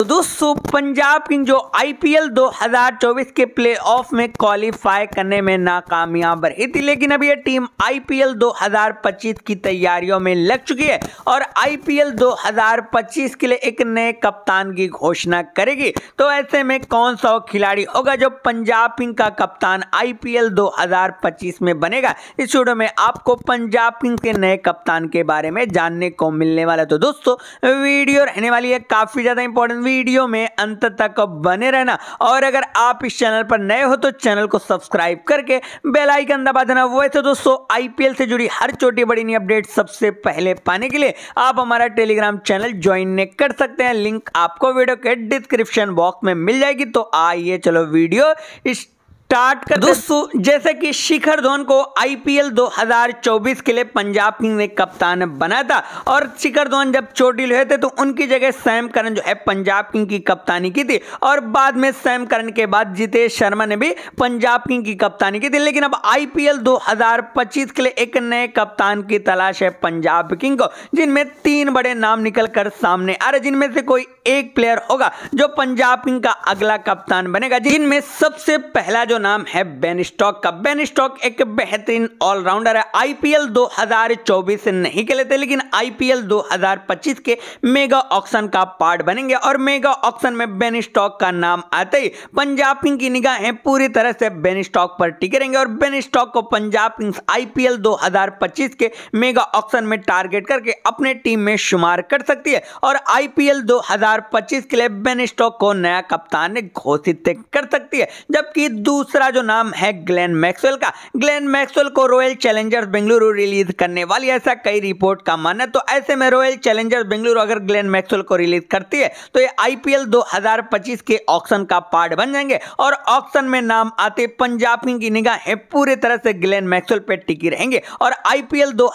तो दोस्तों पंजाब किंग जो आईपीएल 2024 के प्लेऑफ में क्वालिफाई करने में नाकामयाब रही थी लेकिन अब यह टीम आईपीएल 2025 की तैयारियों में लग चुकी है और आईपीएल 2025 के लिए एक नए कप्तान की घोषणा करेगी तो ऐसे में कौन सा खिलाड़ी होगा जो पंजाब किंग का कप्तान आईपीएल 2025 में बनेगा इस वीडियो में आपको पंजाब किंग के नए कप्तान के बारे में जानने को मिलने वाला तो दोस्तों वीडियो रहने वाली है काफी ज्यादा इंपॉर्टेंट वीडियो में अंत तक बने रहना और अगर आप इस चैनल पर नए हो तो चैनल को सब्सक्राइब करके बेल आइकन दबा देना वैसे दोस्तों आईपीएल से जुड़ी हर छोटी बड़ी नई अपडेट सबसे पहले पाने के लिए आप हमारा टेलीग्राम चैनल ज्वाइन कर सकते हैं लिंक आपको वीडियो के डिस्क्रिप्शन बॉक्स में मिल जाएगी तो आइए चलो वीडियो इस स्टार्ट कर दोस्तों जैसे कि शिखर धवन को आईपीएल 2024 के लिए पंजाब किंग ने कप्तान बनाया था और शिखर धवन जब चोटी हुए थे तो उनकी जगह सैम करन जो है पंजाब किंग की कप्तानी की थी और बाद में सैम करन के बाद जितेश शर्मा ने भी पंजाब किंग की कप्तानी की थी लेकिन अब आईपीएल 2025 के लिए एक नए कप्तान की तलाश है पंजाब किंग को जिनमें तीन बड़े नाम निकल कर सामने आ रहे जिनमें से कोई एक प्लेयर होगा जो पंजाब किंग का अगला कप्तान बनेगा जिनमें सबसे पहला जो का नाम है बेन स्टॉक का बेन स्टॉक एक बेहतरीन ऑलराउंडर है आईपीएल 2024 से नहीं खेले थे लेकिन आईपीएल 2025 के मेगा ऑक्शन का पार्ट बनेंगे और मेगा ऑक्शन में बेन स्टॉक का नाम आते ही पंजाब किंग की निगाहें पूरी तरह से बेन स्टॉक पर टिके रहेंगे और बेन स्टॉक को पंजाब किंग्स आईपीएल 2025 के मेगा ऑक्शन में टारगेट करके अपने टीम में शुमार कर सकती है और आईपीएल 2025 के लिए बेन स्टॉक को नया कप्तान घोषित कर सकती है जबकि दूसरे दूसरा जो नाम है ग्लेन मैक्सवेल का ग्लेन मैक्सवेल को रॉयल चैलेंजर्स बेंगलुरु रिलीज करने वाली ऐसा कई रिपोर्ट का मानना है तो ऐसे में रॉयल चैलेंजर्स बेंगलुरु अगर ग्लेन मैक्सवेल को रिलीज करती है तो ये आईपीएल 2025 के ऑक्शन का पार्ट बन जाएंगे और ऑक्शन में नाम आते पंजाब किंग की निगाहें पूरी तरह से ग्लैन मैक्सुल पर टिकी रहेंगे और आईपीएल दो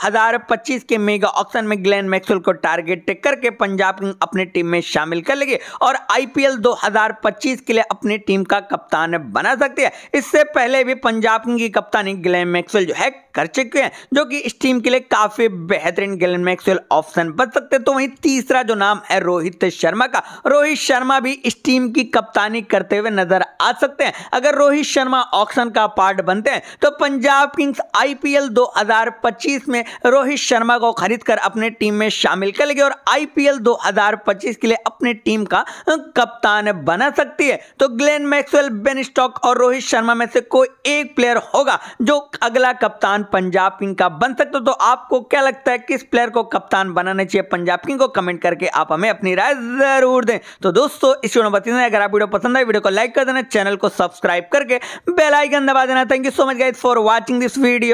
के मेगा ऑक्शन में ग्लैन मैक्सुल को टारगेट करके पंजाब किंग अपनी टीम में शामिल कर लेगी और आईपीएल दो के लिए अपनी टीम का कप्तान बना सकती है इससे पहले भी पंजाब की कप्तानी ग्लेन मैक्सवेल जो है कर चुके हैं जो कि इस टीम के लिए काफी बेहतरीन ग्लेन मैक्सवेल ऑप्शन बन सकते तो वहीं तीसरा जो नाम है रोहित शर्मा का रोहित शर्मा भी इस टीम की कप्तानी करते हुए नजर आ सकते हैं अगर रोहित शर्मा ऑप्शन का पार्ट बनते हैं तो पंजाब किंग्स आईपीएल दो में रोहित शर्मा को खरीद कर अपने टीम में शामिल कर लेगी और आईपीएल दो के लिए अपनी टीम का कप्तान बना सकती है तो ग्लेन मैक्सवेल बेन स्टॉक और रोहित शर्मा में से कोई एक प्लेयर होगा जो अगला कप्तान पंजाब किंग का बन सकता तो आपको क्या लगता है किस प्लेयर को कप्तान बनाना चाहिए पंजाब किंग को कमेंट करके आप हमें अपनी राय जरूर दें तो दोस्तों इस वीडियो में बता अगर आप वीडियो पसंद आए वीडियो को लाइक कर देना चैनल को सब्सक्राइब करके बेलाइकन दबा देना thank you so much guys for watching this video